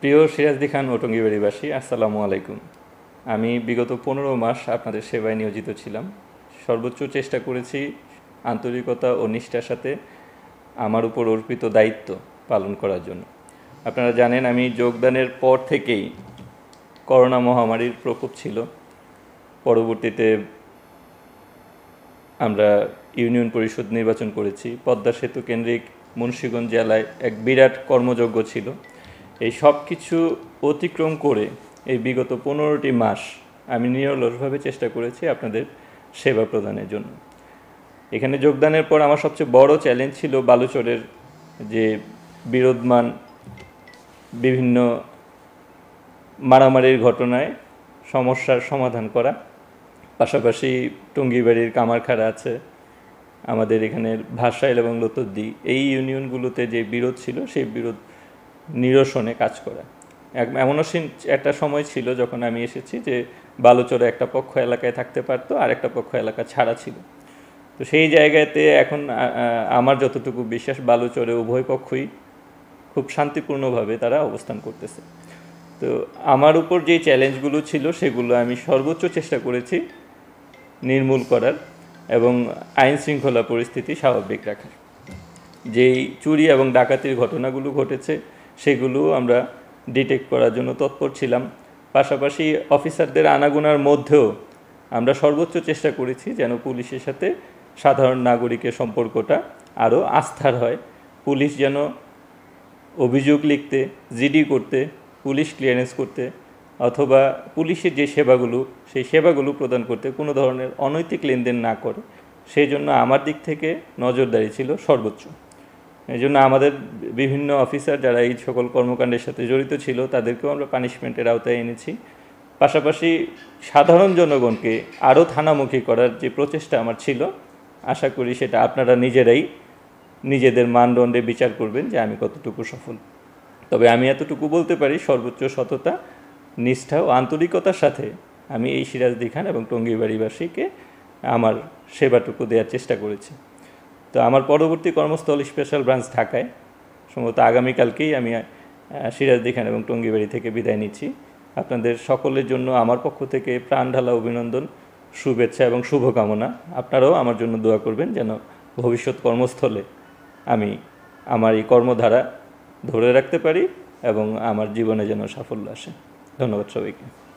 প্রিয় সিরাজদি খান ওটঙ্গি বাড়িবাসী আসসালামু আলাইকুম আমি বিগত পনেরো মাস আপনাদের সেবায় নিয়োজিত ছিলাম সর্বোচ্চ চেষ্টা করেছি আন্তরিকতা ও নিষ্ঠার সাথে আমার উপর অর্পিত দায়িত্ব পালন করার জন্য আপনারা জানেন আমি যোগদানের পর থেকেই করোনা মহামারীর প্রকোপ ছিল পরবর্তীতে আমরা ইউনিয়ন পরিষদ নির্বাচন করেছি পদ্মা সেতু কেন্দ্রিক মুন্সীগঞ্জ জেলায় এক বিরাট কর্মযজ্ঞ ছিল এই সব কিছু অতিক্রম করে এই বিগত পনেরোটি মাস আমি নিরলসভাবে চেষ্টা করেছি আপনাদের সেবা প্রদানের জন্য এখানে যোগদানের পর আমার সবচেয়ে বড় চ্যালেঞ্জ ছিল বালুচরের যে বিরোধমান বিভিন্ন মারামারির ঘটনায় সমস্যার সমাধান করা পাশাপাশি টুঙ্গিবাড়ির কামারখাড়া আছে আমাদের এখানের ভাষাইল এবং লতদ্দি এই ইউনিয়নগুলোতে যে বিরোধ ছিল সেই বিরোধ নিরসনে কাজ করা এমনও একটা সময় ছিল যখন আমি এসেছি যে বালুচরে একটা পক্ষ এলাকায় থাকতে পারতো আর একটা পক্ষ এলাকা ছাড়া ছিল তো সেই জায়গাতে এখন আমার যতটুকু বিশ্বাস বালুচরে উভয় পক্ষই খুব শান্তিপূর্ণভাবে তারা অবস্থান করতেছে তো আমার উপর যে চ্যালেঞ্জগুলো ছিল সেগুলো আমি সর্বোচ্চ চেষ্টা করেছি নির্মূল করার এবং আইন শৃঙ্খলা পরিস্থিতি স্বাভাবিক রাখার যেই চুরি এবং ডাকাতির ঘটনাগুলো ঘটেছে সেগুলো আমরা ডিটেক্ট করার জন্য তৎপর ছিলাম পাশাপাশি অফিসারদের আনাগোনার মধ্যেও আমরা সর্বোচ্চ চেষ্টা করেছি যেন পুলিশের সাথে সাধারণ নাগরিকের সম্পর্কটা আরও আস্থার হয় পুলিশ যেন অভিযোগ লিখতে জিডি করতে পুলিশ ক্লিয়ারেন্স করতে অথবা পুলিশের যে সেবাগুলো সেই সেবাগুলো প্রদান করতে কোনো ধরনের অনৈতিক লেনদেন না করে সেই জন্য আমার দিক থেকে নজরদারি ছিল সর্বোচ্চ এই জন্য আমাদের বিভিন্ন অফিসার যারা এই সকল কর্মকাণ্ডের সাথে জড়িত ছিল তাদেরকেও আমরা পানিশমেন্টের আওতায় এনেছি পাশাপাশি সাধারণ জনগণকে আরও থানামুখী করার যে প্রচেষ্টা আমার ছিল আশা করি সেটা আপনারা নিজেরাই নিজেদের মানদণ্ডে বিচার করবেন যে আমি কতটুকু সফল তবে আমি এতটুকু বলতে পারি সর্বোচ্চ সততা নিষ্ঠা ও আন্তরিকতার সাথে আমি এই সিরাজদি খান এবং টঙ্গিবাড়িবাসীকে আমার সেবাটুকু দেওয়ার চেষ্টা করেছি তো আমার পরবর্তী কর্মস্থল স্পেশাল ব্রাঞ্চ ঢাকায় সম্ভবত আগামীকালকেই আমি সিরাজদি খান এবং টঙ্গিবাড়ি থেকে বিদায় নিচ্ছি আপনাদের সকলের জন্য আমার পক্ষ থেকে প্রাণ ঢালা অভিনন্দন শুভেচ্ছা এবং শুভকামনা আপনারাও আমার জন্য দোয়া করবেন যেন ভবিষ্যৎ কর্মস্থলে আমি আমার এই কর্মধারা ধরে রাখতে পারি এবং আমার জীবনে যেন সাফল্য আসে ধন্যবাদ সবাইকে